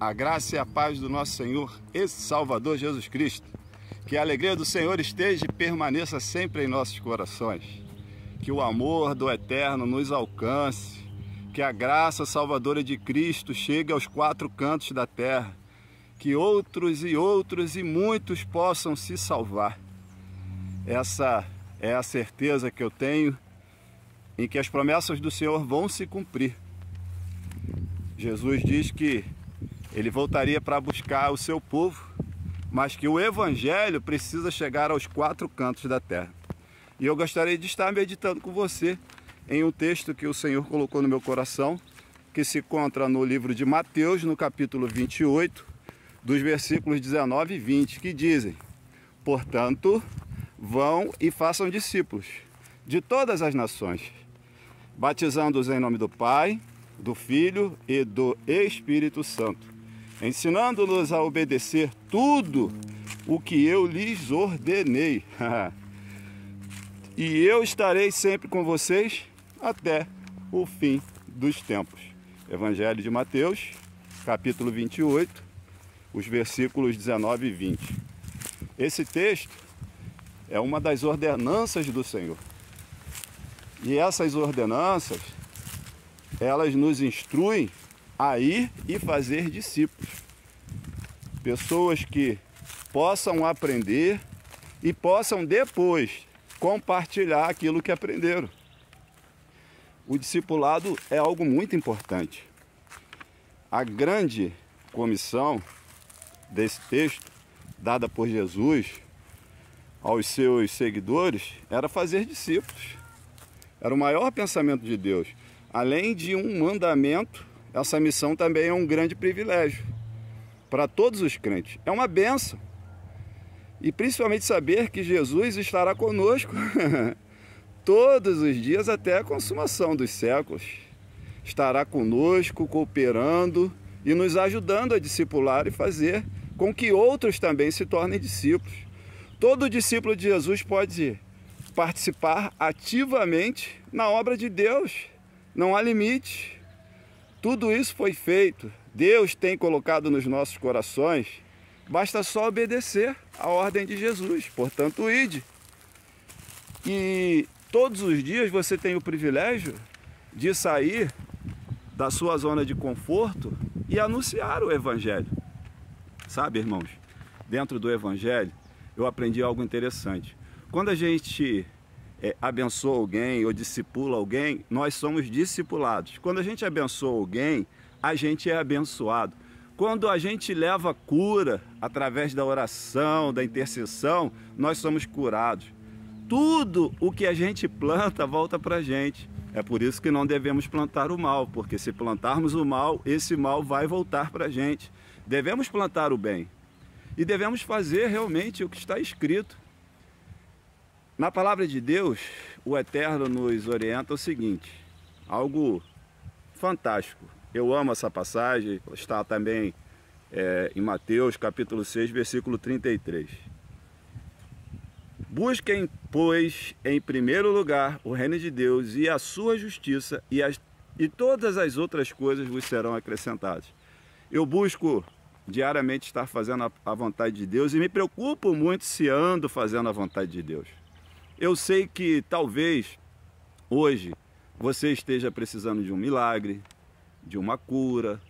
A graça e a paz do nosso Senhor e Salvador Jesus Cristo. Que a alegria do Senhor esteja e permaneça sempre em nossos corações. Que o amor do Eterno nos alcance. Que a graça salvadora de Cristo chegue aos quatro cantos da terra. Que outros e outros e muitos possam se salvar. Essa é a certeza que eu tenho em que as promessas do Senhor vão se cumprir. Jesus diz que ele voltaria para buscar o seu povo, mas que o evangelho precisa chegar aos quatro cantos da terra. E eu gostaria de estar meditando com você em um texto que o Senhor colocou no meu coração, que se encontra no livro de Mateus, no capítulo 28, dos versículos 19 e 20, que dizem: Portanto, vão e façam discípulos de todas as nações, batizando-os em nome do Pai, do Filho e do Espírito Santo ensinando-nos a obedecer tudo o que eu lhes ordenei. e eu estarei sempre com vocês até o fim dos tempos. Evangelho de Mateus, capítulo 28, os versículos 19 e 20. Esse texto é uma das ordenanças do Senhor. E essas ordenanças, elas nos instruem a ir e fazer discípulos. Pessoas que possam aprender e possam depois compartilhar aquilo que aprenderam. O discipulado é algo muito importante. A grande comissão desse texto, dada por Jesus aos seus seguidores, era fazer discípulos. Era o maior pensamento de Deus, além de um mandamento essa missão também é um grande privilégio para todos os crentes. É uma benção. E principalmente saber que Jesus estará conosco todos os dias até a consumação dos séculos. Estará conosco, cooperando e nos ajudando a discipular e fazer com que outros também se tornem discípulos. Todo discípulo de Jesus pode participar ativamente na obra de Deus. Não há limite. Tudo isso foi feito, Deus tem colocado nos nossos corações, basta só obedecer à ordem de Jesus, portanto, ide. E todos os dias você tem o privilégio de sair da sua zona de conforto e anunciar o Evangelho. Sabe, irmãos, dentro do Evangelho eu aprendi algo interessante. Quando a gente é, abençoa alguém ou discipula alguém, nós somos discipulados. Quando a gente abençoa alguém, a gente é abençoado. Quando a gente leva cura através da oração, da intercessão, nós somos curados. Tudo o que a gente planta volta para a gente. É por isso que não devemos plantar o mal, porque se plantarmos o mal, esse mal vai voltar para a gente. Devemos plantar o bem e devemos fazer realmente o que está escrito. Na palavra de Deus, o Eterno nos orienta o seguinte, algo fantástico. Eu amo essa passagem, está também é, em Mateus capítulo 6, versículo 33. Busquem, pois, em primeiro lugar o reino de Deus e a sua justiça, e, as, e todas as outras coisas vos serão acrescentadas. Eu busco diariamente estar fazendo a, a vontade de Deus e me preocupo muito se ando fazendo a vontade de Deus. Eu sei que talvez hoje você esteja precisando de um milagre, de uma cura,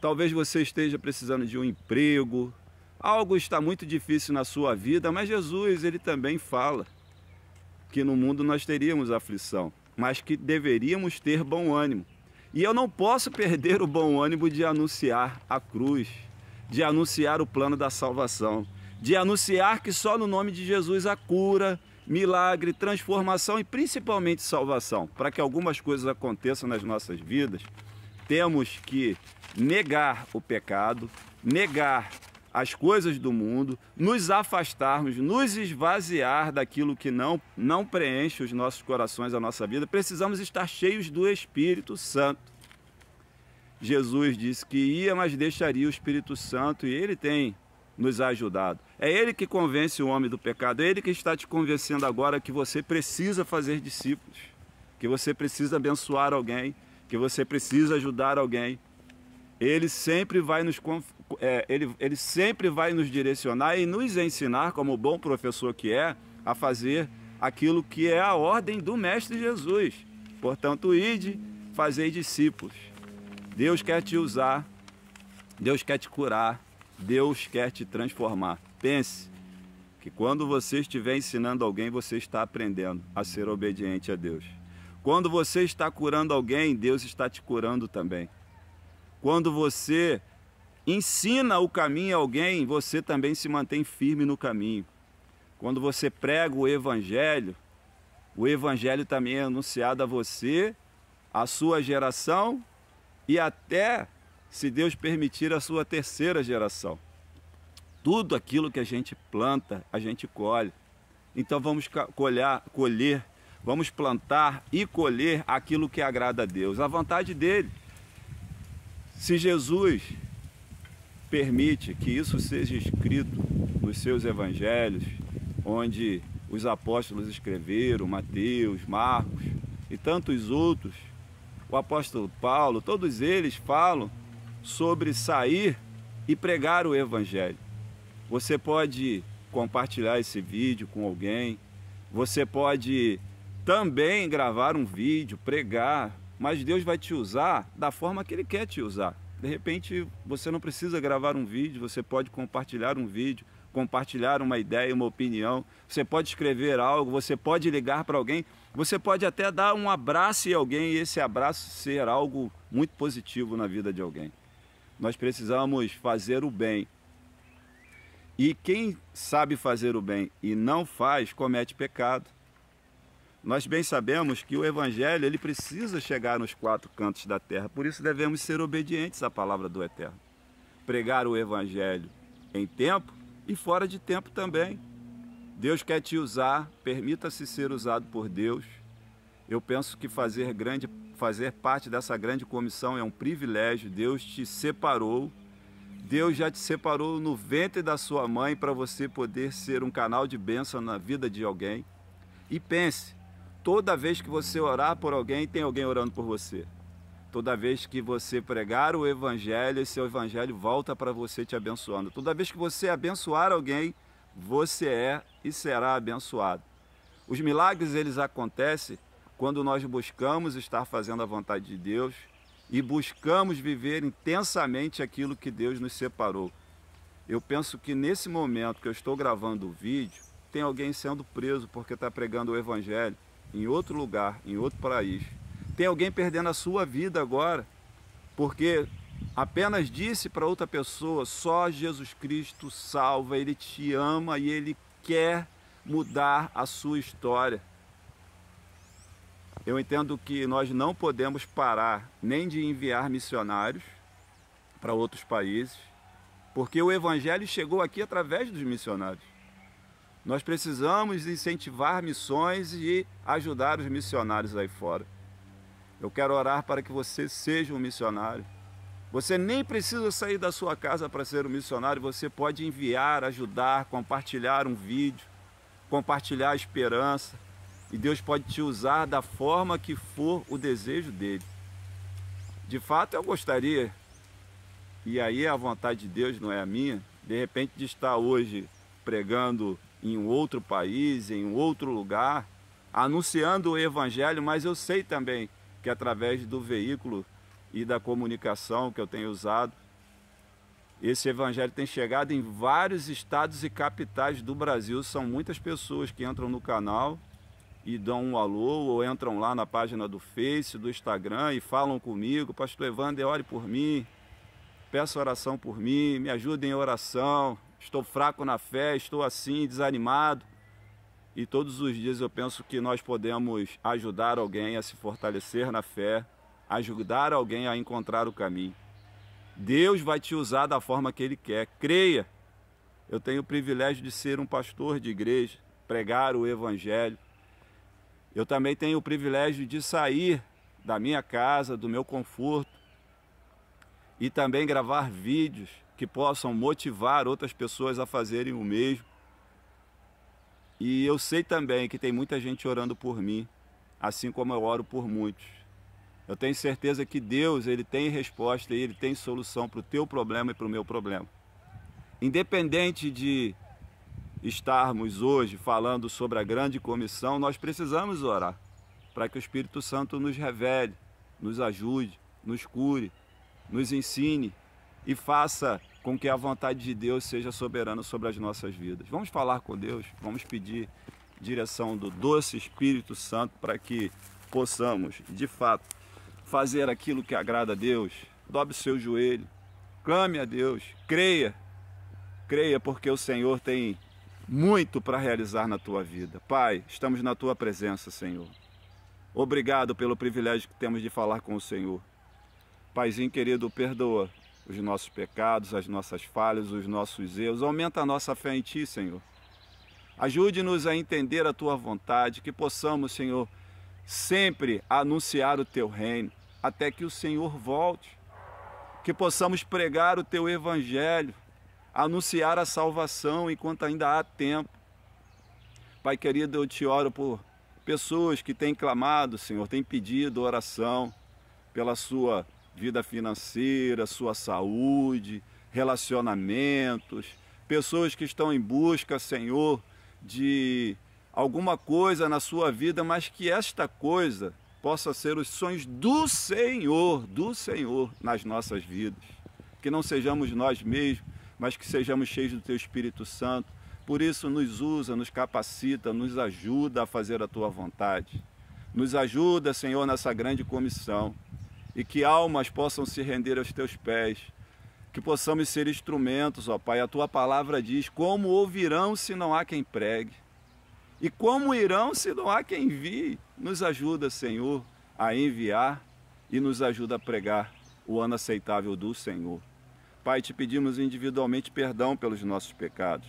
talvez você esteja precisando de um emprego, algo está muito difícil na sua vida, mas Jesus, ele também fala que no mundo nós teríamos aflição, mas que deveríamos ter bom ânimo. E eu não posso perder o bom ânimo de anunciar a cruz, de anunciar o plano da salvação, de anunciar que só no nome de Jesus a cura, milagre, transformação e principalmente salvação. Para que algumas coisas aconteçam nas nossas vidas, temos que negar o pecado, negar as coisas do mundo, nos afastarmos, nos esvaziar daquilo que não não preenche os nossos corações, a nossa vida. Precisamos estar cheios do Espírito Santo. Jesus disse que ia, mas deixaria o Espírito Santo, e ele tem nos ajudado. É Ele que convence o homem do pecado, é Ele que está te convencendo agora que você precisa fazer discípulos, que você precisa abençoar alguém, que você precisa ajudar alguém. Ele sempre vai nos é, ele, ele sempre vai nos direcionar e nos ensinar, como bom professor que é, a fazer aquilo que é a ordem do Mestre Jesus. Portanto, ide, fazei discípulos. Deus quer te usar, Deus quer te curar, Deus quer te transformar. Pense que quando você estiver ensinando alguém, você está aprendendo a ser obediente a Deus. Quando você está curando alguém, Deus está te curando também. Quando você ensina o caminho a alguém, você também se mantém firme no caminho. Quando você prega o Evangelho, o Evangelho também é anunciado a você, à sua geração e até se Deus permitir a sua terceira geração. Tudo aquilo que a gente planta, a gente colhe. Então vamos colher, colher, vamos plantar e colher aquilo que agrada a Deus, a vontade dele. Se Jesus permite que isso seja escrito nos seus evangelhos, onde os apóstolos escreveram, Mateus, Marcos e tantos outros, o apóstolo Paulo, todos eles falam sobre sair e pregar o Evangelho. Você pode compartilhar esse vídeo com alguém, você pode também gravar um vídeo, pregar, mas Deus vai te usar da forma que Ele quer te usar. De repente você não precisa gravar um vídeo, você pode compartilhar um vídeo, compartilhar uma ideia, uma opinião, você pode escrever algo, você pode ligar para alguém, você pode até dar um abraço em alguém e esse abraço ser algo muito positivo na vida de alguém. Nós precisamos fazer o bem. E quem sabe fazer o bem e não faz, comete pecado. Nós bem sabemos que o evangelho ele precisa chegar nos quatro cantos da terra, por isso devemos ser obedientes à palavra do Eterno. Pregar o evangelho em tempo e fora de tempo também. Deus quer te usar, permita-se ser usado por Deus. Eu penso que fazer, grande, fazer parte dessa grande comissão é um privilégio. Deus te separou. Deus já te separou no ventre da sua mãe para você poder ser um canal de bênção na vida de alguém. E pense, toda vez que você orar por alguém, tem alguém orando por você. Toda vez que você pregar o evangelho, esse evangelho volta para você te abençoando. Toda vez que você abençoar alguém, você é e será abençoado. Os milagres eles acontecem quando nós buscamos estar fazendo a vontade de Deus e buscamos viver intensamente aquilo que Deus nos separou. Eu penso que nesse momento que eu estou gravando o vídeo, tem alguém sendo preso porque está pregando o Evangelho em outro lugar, em outro país. Tem alguém perdendo a sua vida agora porque apenas disse para outra pessoa: só Jesus Cristo salva, Ele te ama e Ele quer mudar a sua história. Eu entendo que nós não podemos parar nem de enviar missionários para outros países, porque o Evangelho chegou aqui através dos missionários. Nós precisamos incentivar missões e ajudar os missionários aí fora. Eu quero orar para que você seja um missionário. Você nem precisa sair da sua casa para ser um missionário, você pode enviar, ajudar, compartilhar um vídeo, compartilhar a esperança, e Deus pode te usar da forma que for o desejo dele. De fato, eu gostaria, e aí é a vontade de Deus não é a minha, de repente de estar hoje pregando em um outro país, em um outro lugar, anunciando o evangelho, mas eu sei também que através do veículo e da comunicação que eu tenho usado, esse evangelho tem chegado em vários estados e capitais do Brasil. São muitas pessoas que entram no canal e dão um alô ou entram lá na página do Face, do Instagram e falam comigo, pastor Evandro, ore por mim, peço oração por mim, me ajudem em oração, estou fraco na fé, estou assim, desanimado. E todos os dias eu penso que nós podemos ajudar alguém a se fortalecer na fé, ajudar alguém a encontrar o caminho. Deus vai te usar da forma que Ele quer, creia. Eu tenho o privilégio de ser um pastor de igreja, pregar o Evangelho, eu também tenho o privilégio de sair da minha casa, do meu conforto e também gravar vídeos que possam motivar outras pessoas a fazerem o mesmo. E eu sei também que tem muita gente orando por mim, assim como eu oro por muitos. Eu tenho certeza que Deus, ele tem resposta e ele tem solução para o teu problema e para o meu problema. Independente de estarmos hoje falando sobre a grande comissão, nós precisamos orar para que o Espírito Santo nos revele, nos ajude, nos cure, nos ensine e faça com que a vontade de Deus seja soberana sobre as nossas vidas. Vamos falar com Deus, vamos pedir direção do doce Espírito Santo para que possamos, de fato, fazer aquilo que agrada a Deus. Dobre o seu joelho, clame a Deus, creia, creia porque o Senhor tem muito para realizar na tua vida. Pai, estamos na tua presença, Senhor. Obrigado pelo privilégio que temos de falar com o Senhor. Paizinho querido, perdoa os nossos pecados, as nossas falhas, os nossos erros. Aumenta a nossa fé em Ti, Senhor. Ajude-nos a entender a Tua vontade, que possamos, Senhor, sempre anunciar o Teu reino, até que o Senhor volte. Que possamos pregar o Teu Evangelho, anunciar a salvação enquanto ainda há tempo. Pai querido, eu te oro por pessoas que têm clamado, Senhor, têm pedido oração pela sua vida financeira, sua saúde, relacionamentos, pessoas que estão em busca, Senhor, de alguma coisa na sua vida, mas que esta coisa possa ser os sonhos do Senhor, do Senhor nas nossas vidas. Que não sejamos nós mesmos mas que sejamos cheios do Teu Espírito Santo. Por isso, nos usa, nos capacita, nos ajuda a fazer a Tua vontade. Nos ajuda, Senhor, nessa grande comissão. E que almas possam se render aos Teus pés. Que possamos ser instrumentos, ó Pai. A Tua palavra diz: como ouvirão se não há quem pregue? E como irão se não há quem envie? Nos ajuda, Senhor, a enviar e nos ajuda a pregar o ano aceitável do Senhor. Pai, te pedimos individualmente perdão pelos nossos pecados.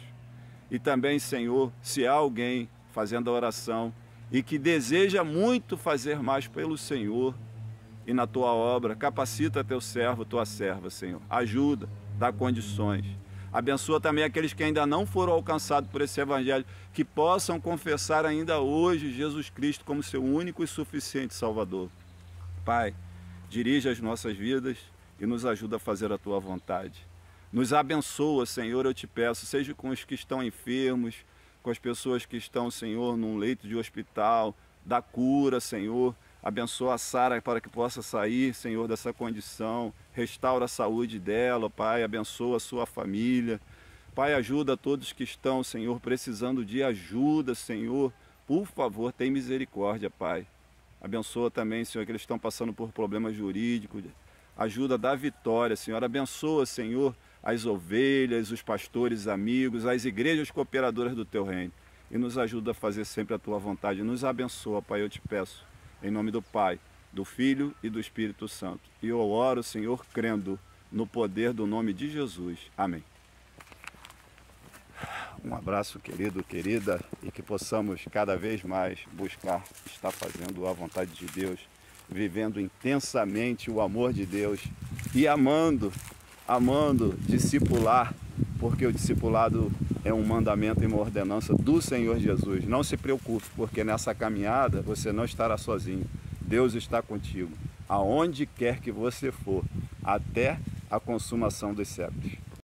E também, Senhor, se há alguém fazendo a oração e que deseja muito fazer mais pelo Senhor e na tua obra, capacita teu servo, tua serva, Senhor. Ajuda, dá condições. Abençoa também aqueles que ainda não foram alcançados por esse evangelho, que possam confessar ainda hoje Jesus Cristo como seu único e suficiente Salvador. Pai, dirige as nossas vidas e nos ajuda a fazer a tua vontade. Nos abençoa, Senhor, eu te peço, seja com os que estão enfermos, com as pessoas que estão, Senhor, num leito de hospital, da cura, Senhor. Abençoa a Sara para que possa sair, Senhor, dessa condição. Restaura a saúde dela, Pai. Abençoa a sua família. Pai, ajuda todos que estão, Senhor, precisando de ajuda, Senhor. Por favor, tem misericórdia, Pai. Abençoa também, Senhor, aqueles que estão passando por problemas jurídicos, ajuda da vitória, Senhor. Abençoa, Senhor, as ovelhas, os pastores amigos, as igrejas cooperadoras do teu reino. E nos ajuda a fazer sempre a tua vontade. Nos abençoa, Pai, eu te peço, em nome do Pai, do Filho e do Espírito Santo. E eu oro, Senhor, crendo no poder do nome de Jesus. Amém. Um abraço, querido, querida, e que possamos cada vez mais buscar estar fazendo a vontade de Deus vivendo intensamente o amor de Deus e amando, amando discipular, porque o discipulado é um mandamento e uma ordenança do Senhor Jesus. Não se preocupe, porque nessa caminhada você não estará sozinho. Deus está contigo, aonde quer que você for, até a consumação dos séculos.